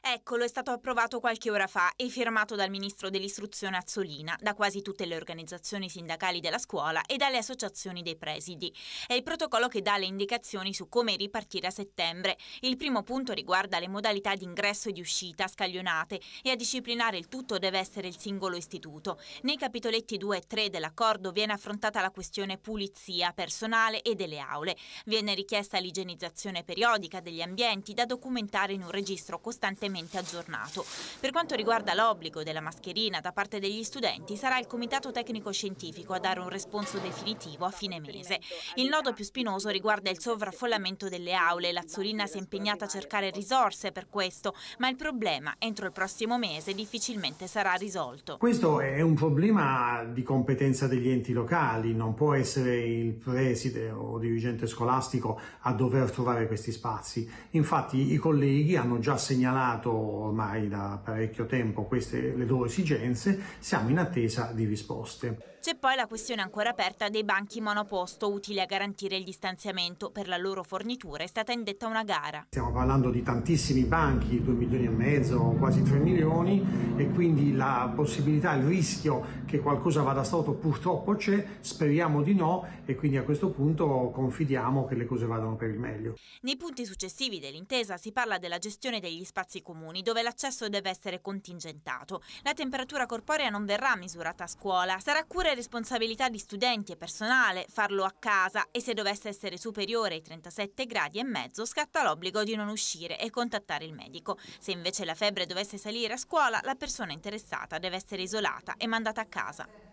Eccolo, è stato approvato qualche ora fa e firmato dal ministro dell'istruzione Azzolina, da quasi tutte le organizzazioni sindacali della scuola e dalle associazioni dei presidi. È il protocollo che dà le indicazioni su come ripartire a settembre. Il primo punto riguarda le modalità di ingresso e di uscita scaglionate e a disciplinare il tutto deve essere il singolo istituto. Nei capitoletti 2 e 3 dell'accordo viene affrontata la questione pulizia personale e delle aule. Viene richiesta l'igienizzazione periodica degli ambienti da documentare in un registro costantemente costantemente aggiornato. Per quanto riguarda l'obbligo della mascherina da parte degli studenti, sarà il Comitato Tecnico Scientifico a dare un responso definitivo a fine mese. Il nodo più spinoso riguarda il sovraffollamento delle aule. L'Azzurina si è impegnata a cercare risorse per questo, ma il problema entro il prossimo mese difficilmente sarà risolto. Questo è un problema di competenza degli enti locali, non può essere il preside o dirigente scolastico a dover trovare questi spazi. Infatti i colleghi hanno già segnalato superato ormai da parecchio tempo queste le loro esigenze, siamo in attesa di risposte. C'è poi la questione ancora aperta dei banchi monoposto utili a garantire il distanziamento. Per la loro fornitura è stata indetta una gara. Stiamo parlando di tantissimi banchi, 2 milioni e mezzo, quasi 3 milioni e quindi la possibilità, il rischio che qualcosa vada storto purtroppo c'è, speriamo di no e quindi a questo punto confidiamo che le cose vadano per il meglio. Nei punti successivi dell'intesa si parla della gestione degli spazi comuni, dove l'accesso deve essere contingentato. La temperatura corporea non verrà misurata a scuola, sarà cura e responsabilità di studenti e personale farlo a casa e se dovesse essere superiore ai 37 gradi e mezzo scatta l'obbligo di non uscire e contattare il medico. Se invece la febbre dovesse salire a scuola, la persona interessata deve essere isolata e mandata a casa.